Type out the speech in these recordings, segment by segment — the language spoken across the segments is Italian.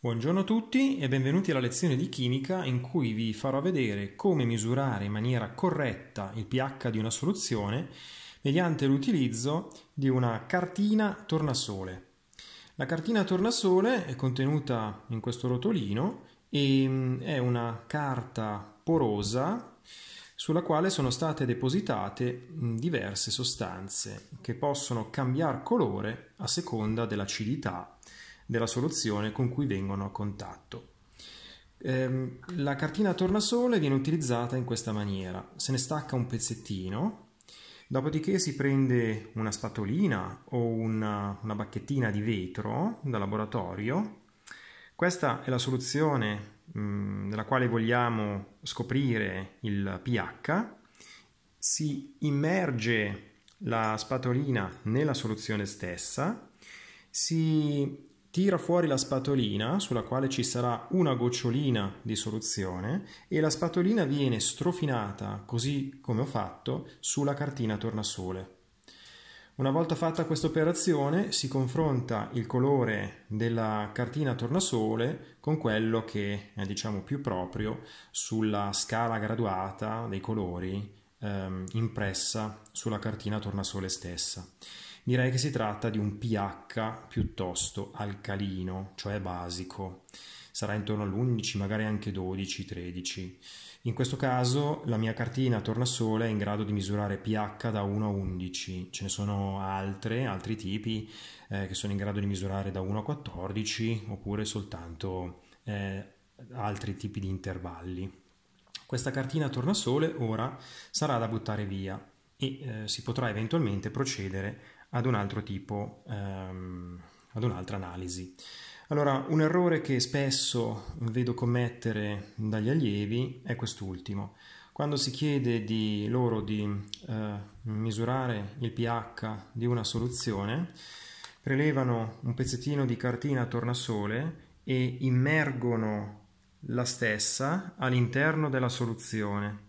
Buongiorno a tutti e benvenuti alla lezione di chimica in cui vi farò vedere come misurare in maniera corretta il pH di una soluzione mediante l'utilizzo di una cartina tornasole. La cartina tornasole è contenuta in questo rotolino e mm, è una carta porosa sulla quale sono state depositate mm, diverse sostanze che possono cambiare colore a seconda dell'acidità della soluzione con cui vengono a contatto. Ehm, la cartina tornasole viene utilizzata in questa maniera, se ne stacca un pezzettino, dopodiché si prende una spatolina o una, una bacchettina di vetro da laboratorio, questa è la soluzione nella mm, quale vogliamo scoprire il pH, si immerge la spatolina nella soluzione stessa, si tira fuori la spatolina sulla quale ci sarà una gocciolina di soluzione e la spatolina viene strofinata, così come ho fatto, sulla cartina tornasole. Una volta fatta questa operazione si confronta il colore della cartina tornasole con quello che è diciamo più proprio sulla scala graduata dei colori ehm, impressa sulla cartina tornasole stessa direi che si tratta di un pH piuttosto alcalino, cioè basico. Sarà intorno all'11, magari anche 12, 13. In questo caso la mia cartina tornasole è in grado di misurare pH da 1 a 11, ce ne sono altre, altri tipi eh, che sono in grado di misurare da 1 a 14 oppure soltanto eh, altri tipi di intervalli. Questa cartina tornasole ora sarà da buttare via e eh, si potrà eventualmente procedere ad un altro tipo, ehm, ad un'altra analisi. Allora, un errore che spesso vedo commettere dagli allievi è quest'ultimo. Quando si chiede di loro di eh, misurare il pH di una soluzione, prelevano un pezzettino di cartina tornasole e immergono la stessa all'interno della soluzione.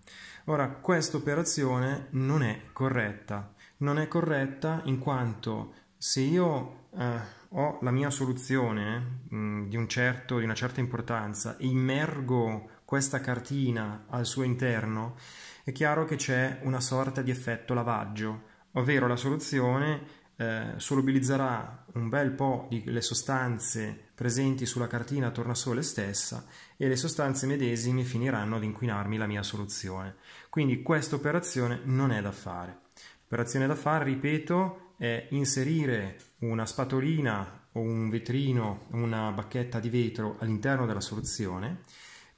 Ora, questa operazione non è corretta. Non è corretta in quanto se io eh, ho la mia soluzione mh, eh, mm, di, un certo, di una certa importanza e immergo questa cartina al suo interno, è chiaro che c'è una sorta di effetto lavaggio, ovvero la soluzione eh, solubilizzerà un bel po' le sostanze presenti sulla cartina tornasole stessa e le sostanze medesime finiranno ad inquinarmi la mia soluzione. Quindi questa operazione non è da fare. L'operazione da fare, ripeto, è inserire una spatolina o un vetrino, una bacchetta di vetro all'interno della soluzione,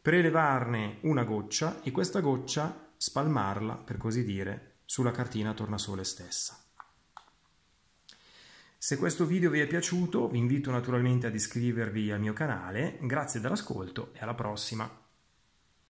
prelevarne una goccia e questa goccia spalmarla, per così dire, sulla cartina tornasole stessa. Se questo video vi è piaciuto vi invito naturalmente ad iscrivervi al mio canale, grazie dell'ascolto e alla prossima!